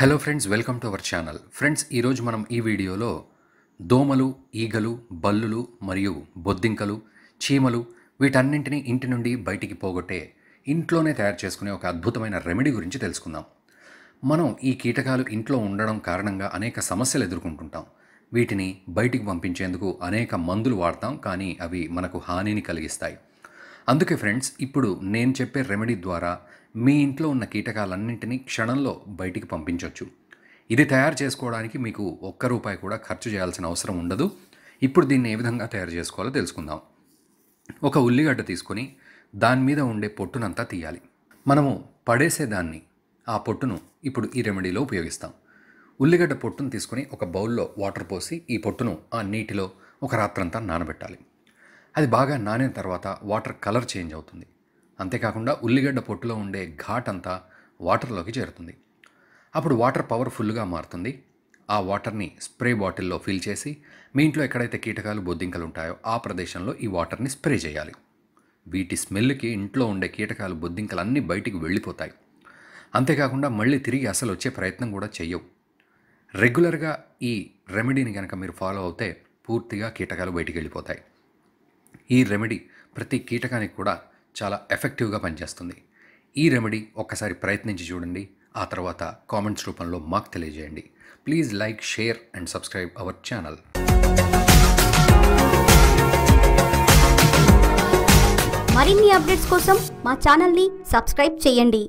hello friends welcome to our channel friends ఈరోజు మనం ఈ వీడియోలో దోమలు ఈగలు బల్లులు మరియు బొద్దింకలు చీమలు వీటన్నింటినీ ఇంటి నుండి బయటికి పోగొట్టే ఇంట్లోనే తయారు చేసుకునే ఒక అద్భుతమైన రెమెడీ గురించి తెలుసుకుందాం మనం ఈ కీటకాలు ఇంట్లో ఉండడం కారణంగా అనేక సమస్యలు ఎదుర్కొంటుంటాం వీటిని బయటికి పంపించేందుకు అనేక మందులు వాడతాం కానీ అవి మనకు హానిని కలిగిస్తాయి అందుకే ఫ్రెండ్స్ ఇప్పుడు నేను చెప్పే రెమెడీ ద్వారా మీ ఇంట్లో ఉన్న కీటకాలన్నింటినీ క్షణంలో బయటికి పంపించవచ్చు ఇది తయారు చేసుకోవడానికి మీకు ఒక్క రూపాయి కూడా ఖర్చు చేయాల్సిన అవసరం ఉండదు ఇప్పుడు దీన్ని ఏ విధంగా తయారు చేసుకోవాలో తెలుసుకుందాం ఒక ఉల్లిగడ్డ తీసుకొని దాని మీద ఉండే పొట్టునంతా తీయాలి మనము పడేసేదాన్ని ఆ పొట్టును ఇప్పుడు ఈ రెమెడీలో ఉపయోగిస్తాం ఉల్లిగడ్డ పొట్టును తీసుకొని ఒక బౌల్లో వాటర్ పోసి ఈ పొట్టును ఆ నీటిలో ఒక రాత్రంతా నానబెట్టాలి అది బాగా నానిన తర్వాత వాటర్ కలర్ చేంజ్ అవుతుంది అంతేకాకుండా ఉల్లిగడ్డ పొట్టులో ఉండే ఘాట్ అంతా వాటర్లోకి చేరుతుంది అప్పుడు వాటర్ పవర్ ఫుల్గా మారుతుంది ఆ వాటర్ని స్ప్రే బాటిల్లో ఫిల్ చేసి మీ ఇంట్లో ఎక్కడైతే కీటకాలు బొద్దింకలు ఉంటాయో ఆ ప్రదేశంలో ఈ వాటర్ని స్ప్రే చేయాలి వీటి స్మెల్కి ఇంట్లో ఉండే కీటకాలు బొద్దింకలు అన్నీ బయటికి వెళ్ళిపోతాయి అంతేకాకుండా మళ్ళీ తిరిగి అసలు వచ్చే ప్రయత్నం కూడా చెయ్యవు రెగ్యులర్గా ఈ రెమెడీని కనుక మీరు ఫాలో అవుతే పూర్తిగా కీటకాలు బయటికి వెళ్ళిపోతాయి ఈ రెమెడీ ప్రతి కీటకానికి కూడా చాలా ఎఫెక్టివ్గా పనిచేస్తుంది ఈ రెమెడీ ఒక్కసారి ప్రయత్నించి చూడండి ఆ తర్వాత కామెంట్స్ రూపంలో మాకు తెలియజేయండి please like share and subscribe our channel మరిన్ని అప్డేట్స్ కోసం మా ఛానల్ని సబ్స్క్రైబ్ చేయండి